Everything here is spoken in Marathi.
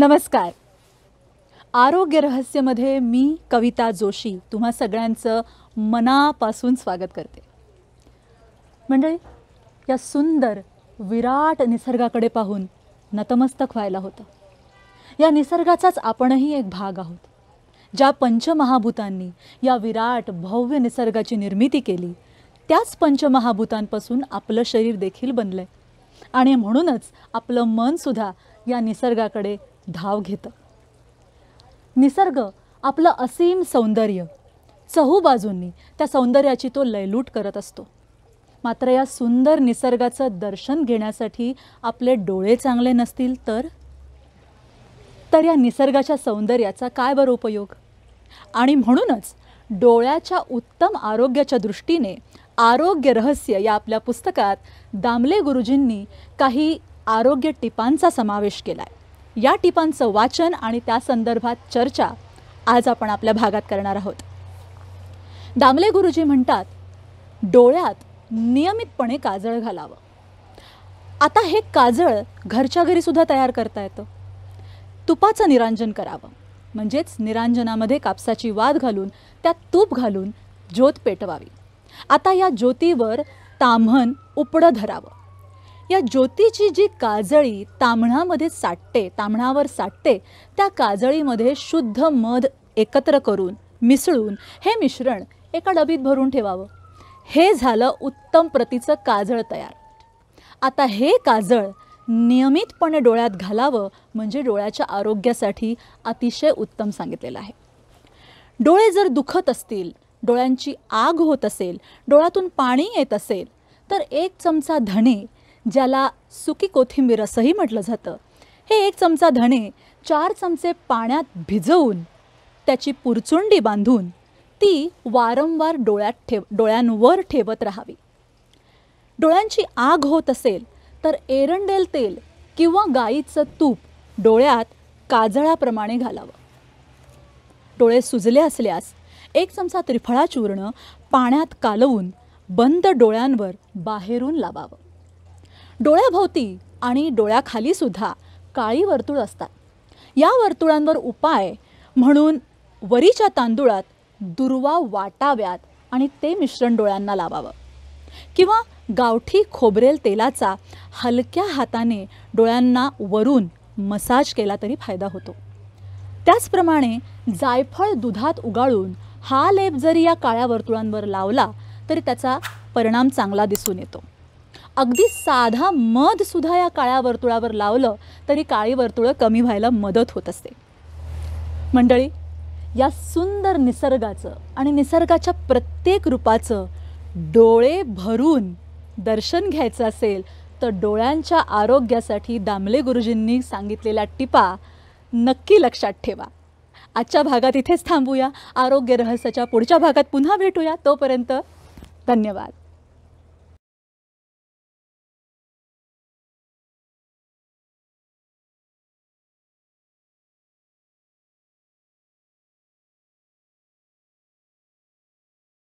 नमस्कार आरोग्य रहस्यमध्ये मी कविता जोशी तुम्हा सगळ्यांचं मनापासून स्वागत करते मंडळी या सुंदर विराट निसर्गाकडे पाहून नतमस्तक व्हायला होतं या निसर्गाचाच आपणही एक भाग आहोत ज्या पंचमहाभूतांनी या विराट भव्य निसर्गाची निर्मिती केली त्याच पंचमहाभूतांपासून आपलं शरीर देखील बनलं आहे आणि म्हणूनच आपलं मनसुद्धा या निसर्गाकडे धाव घेतं निसर्ग आपलं असीम सौंदर्य चहूबाजूंनी त्या सौंदर्याची तो लयलूट करत असतो मात्र या सुंदर निसर्गाचं दर्शन घेण्यासाठी आपले डोळे चांगले नसतील तर तर या निसर्गाच्या सौंदर्याचा काय बरं उपयोग आणि म्हणूनच डोळ्याच्या उत्तम आरोग्याच्या दृष्टीने आरोग्य रहस्य या आपल्या पुस्तकात दामले गुरुजींनी काही आरोग्य टिपांचा समावेश केला आहे या टिपांचं वाचन आणि त्या संदर्भात चर्चा आज आपण आपल्या भागात करणार आहोत दामले गुरुजी म्हणतात डोळ्यात नियमितपणे काजळ घालावं आता हे काजळ घरच्या घरीसुद्धा तयार करता येतं तुपाचं निरांजन करावं म्हणजेच निरांजनामध्ये कापसाची वाद घालून त्यात तूप घालून ज्योत पेटवावी आता या ज्योतीवर ताम्हण उपडं धरावं या ज्योतीची जी काजळी तांबणामध्ये साठते तांबणावर साठते त्या काजळीमध्ये शुद्ध मध एकत्र करून मिसळून हे मिश्रण एका डबीत भरून ठेवावं हे झालं उत्तम प्रतीचं काजळ तयार आता हे काजळ नियमितपणे डोळ्यात घालावं म्हणजे डोळ्याच्या आरोग्यासाठी अतिशय उत्तम सांगितलेलं आहे डोळे जर दुखत असतील डोळ्यांची आग होत असेल डोळ्यातून पाणी येत असेल तर एक चमचा धणे ज्याला सुकी कोथिंबीर असंही म्हटलं जातं हे एक चमचा धणे चार चमचे पाण्यात भिजवून त्याची पुरचुंडी बांधून ती वारंवार डोळ्यात ठेव डोळ्यांवर ठेवत राहावी डोळ्यांची आग होत असेल तर एरंडेल तेल किंवा गाईचं तूप डोळ्यात काजळाप्रमाणे घालावं डोळे सुजले असल्यास एक चमचा त्रिफळा चूर्ण पाण्यात कालवून बंद डोळ्यांवर बाहेरून लावावं डोळ्याभोवती आणि डोळ्याखाली सुद्धा काळी वर्तुळ असतात या वर्तुळांवर उपाय म्हणून वरीच्या तांदुळात दुर्वा वाटाव्यात आणि ते मिश्रण डोळ्यांना लावावं किंवा गावठी खोबरेल तेलाचा हलक्या हाताने डोळ्यांना वरून मसाज केला तरी फायदा होतो त्याचप्रमाणे जायफळ दुधात उगाळून हा लेप जरी या काळ्या वर्तुळांवर लावला तरी त्याचा परिणाम चांगला दिसून येतो अगदी साधा मध सुद्धा या काळ्या वर्तुळावर लावलं तरी काळी वर्तुळं कमी व्हायला मदत होत असते मंडळी या सुंदर निसर्गाचं आणि निसर्गाच्या प्रत्येक रूपाचं डोळे भरून दर्शन घ्यायचं असेल तर डोळ्यांच्या आरोग्यासाठी दामले गुरुजींनी सांगितलेल्या टिपा नक्की लक्षात ठेवा आजच्या भागात इथेच थांबूया आरोग्य रहस्याच्या पुढच्या भागात पुन्हा भेटूया तोपर्यंत धन्यवाद